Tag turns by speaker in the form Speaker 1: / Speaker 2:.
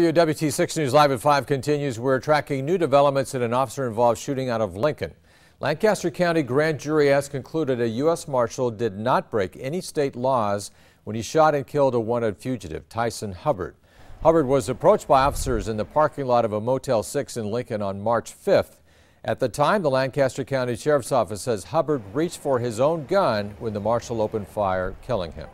Speaker 1: WT6 News Live at 5 continues. We're tracking new developments in an officer-involved shooting out of Lincoln. Lancaster County grand jury has concluded a U.S. Marshal did not break any state laws when he shot and killed a wanted fugitive, Tyson Hubbard. Hubbard was approached by officers in the parking lot of a Motel 6 in Lincoln on March 5th. At the time, the Lancaster County Sheriff's Office says Hubbard reached for his own gun when the marshal opened fire, killing him.